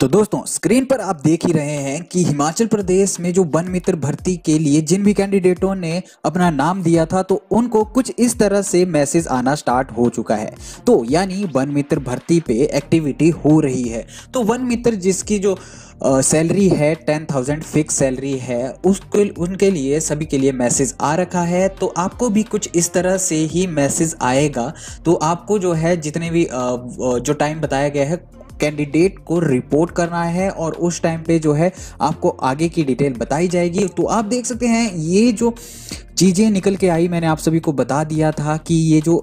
तो दोस्तों स्क्रीन पर आप देख ही रहे हैं कि हिमाचल प्रदेश में जो वन मित्र भर्ती के लिए जिन भी कैंडिडेटों ने अपना नाम दिया था तो उनको कुछ इस तरह से मैसेज आना स्टार्ट हो चुका है तो यानी वन मित्र भर्ती पे एक्टिविटी हो रही है तो वन मित्र जिसकी जो सैलरी है टेन थाउजेंड फिक्स सैलरी है उसके उनके लिए सभी के लिए मैसेज आ रखा है तो आपको भी कुछ इस तरह से ही मैसेज आएगा तो आपको जो है जितने भी जो टाइम बताया गया है कैंडिडेट को रिपोर्ट करना है और उस टाइम पे जो है आपको आगे की डिटेल बताई जाएगी तो आप देख सकते हैं ये जो चीज़ें निकल के आई मैंने आप सभी को बता दिया था कि ये जो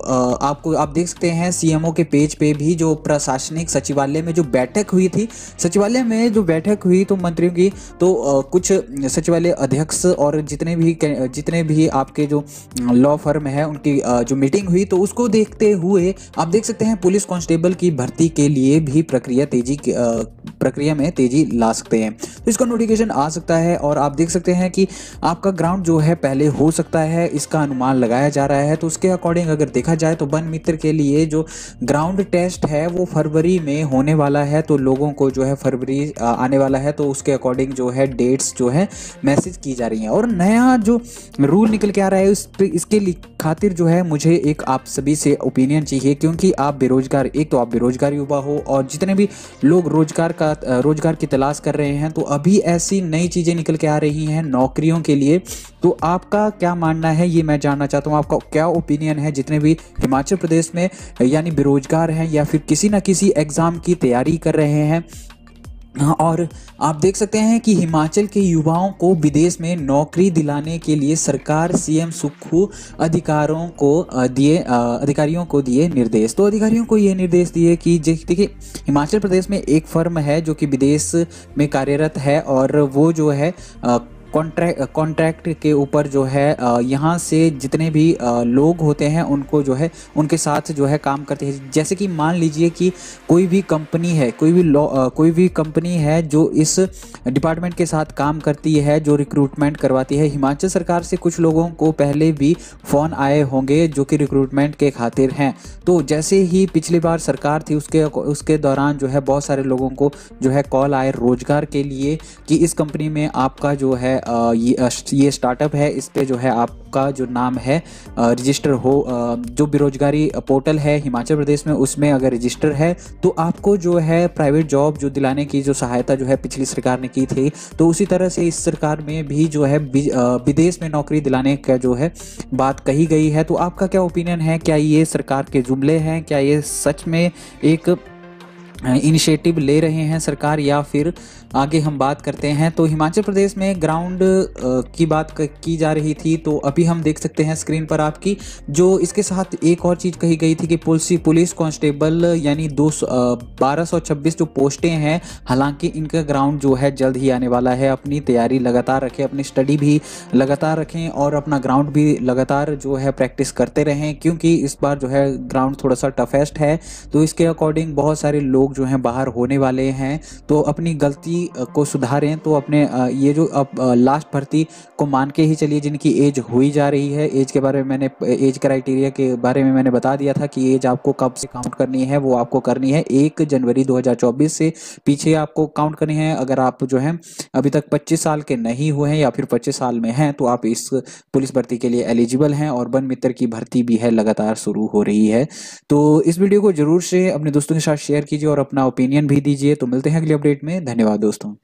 आपको आप देख सकते हैं सीएमओ के पेज पे भी जो प्रशासनिक सचिवालय में जो बैठक हुई थी सचिवालय में जो बैठक हुई तो मंत्रियों की तो कुछ सचिवालय अध्यक्ष और जितने भी जितने भी आपके जो लॉ फर्म है उनकी जो मीटिंग हुई तो उसको देखते हुए आप देख सकते हैं पुलिस कांस्टेबल की भर्ती के लिए भी प्रक्रिया तेजी प्रक्रिया में तेजी ला सकते हैं तो इसका नोटिफिकेशन आ सकता है और आप देख सकते हैं कि आपका ग्राउंड जो है पहले हो सकता है इसका अनुमान लगाया जा रहा है तो उसके अकॉर्डिंग अगर देखा जाए तो वन मित्र के लिए जो ग्राउंड टेस्ट है वो फरवरी में होने वाला है तो लोगों को जो है फरवरी आने वाला है तो उसके अकॉर्डिंग जो है डेट्स जो है मैसेज की जा रही है और नया जो रूल निकल के आ रहा है उस इसके खातिर जो है मुझे एक आप सभी से ओपिनियन चाहिए क्योंकि आप बेरोजगार एक तो आप बेरोजगार युवा हो और जितने भी लोग रोजगार का रोजगार की तलाश कर रहे हैं तो अभी ऐसी नई चीज़ें निकल के आ रही हैं नौकरियों के लिए तो आपका क्या मानना है ये मैं जानना चाहता हूँ आपका क्या ओपिनियन है जितने भी हिमाचल प्रदेश में यानी बेरोजगार हैं या फिर किसी ना किसी एग्ज़ाम की तैयारी कर रहे हैं और आप देख सकते हैं कि हिमाचल के युवाओं को विदेश में नौकरी दिलाने के लिए सरकार सीएम सुक्खू अधिकारों को दिए अधिकारियों को दिए निर्देश तो अधिकारियों को ये निर्देश दिए कि देखिए हिमाचल प्रदेश में एक फर्म है जो कि विदेश में कार्यरत है और वो जो है कॉन्ट्रैक्ट कॉन्ट्रैक्ट uh, के ऊपर जो है uh, यहाँ से जितने भी uh, लोग होते हैं उनको जो है उनके साथ जो है काम करते हैं जैसे कि मान लीजिए कि कोई भी कंपनी है कोई भी लॉ कोई भी कंपनी है जो इस डिपार्टमेंट के साथ काम करती है जो रिक्रूटमेंट करवाती है हिमाचल सरकार से कुछ लोगों को पहले भी फ़ोन आए होंगे जो कि रिक्रूटमेंट के खातिर हैं तो जैसे ही पिछली बार सरकार थी उसके उसके दौरान जो है बहुत सारे लोगों को जो है कॉल आए रोज़गार के लिए कि इस कंपनी में आपका जो है ये स्टार्टअप है इस पर जो है आपका जो नाम है रजिस्टर हो जो बेरोजगारी पोर्टल है हिमाचल प्रदेश में उसमें अगर रजिस्टर है तो आपको जो है प्राइवेट जॉब जो दिलाने की जो सहायता जो है पिछली सरकार ने की थी तो उसी तरह से इस सरकार में भी जो है विदेश में नौकरी दिलाने का जो है बात कही गई है तो आपका क्या ओपिनियन है क्या ये सरकार के जुमले हैं क्या ये सच में एक इनिशिएटिव ले रहे हैं सरकार या फिर आगे हम बात करते हैं तो हिमाचल प्रदेश में ग्राउंड की बात की जा रही थी तो अभी हम देख सकते हैं स्क्रीन पर आपकी जो इसके साथ एक और चीज़ कही गई थी कि पुलिस पुलिस कांस्टेबल यानी दो बारह सौ छब्बीस जो पोस्टें हैं हालांकि इनका ग्राउंड जो है जल्द ही आने वाला है अपनी तैयारी लगातार रखें अपनी स्टडी भी लगातार रखें और अपना ग्राउंड भी लगातार जो है प्रैक्टिस करते रहें क्योंकि इस बार जो है ग्राउंड थोड़ा सा टफेस्ट है तो इसके अकॉर्डिंग बहुत सारे लोग जो हैं बाहर होने वाले हैं तो अपनी गलती भर्ती को सुधारें तो अपने ये जो अब लास्ट भर्ती को मान के ही चलिए जिनकी एज हुई जा रही है एज के बारे में मैंने एज क्राइटेरिया के बारे में मैंने बता दिया था कि एज आपको कब से काउंट करनी है वो आपको करनी है एक जनवरी 2024 से पीछे आपको काउंट करनी है अगर आप जो है अभी तक पच्चीस साल के नहीं हुए हैं या फिर पच्चीस साल में हैं तो आप इस पुलिस भर्ती के लिए एलिजिबल हैं और वन मित्र की भर्ती भी है लगातार शुरू हो रही है तो इस वीडियो को जरूर से अपने दोस्तों के साथ शेयर कीजिए और अपना ओपिनियन भी दीजिए तो मिलते हैं अगले अपडेट में धन्यवाद दोस्तों Dostan.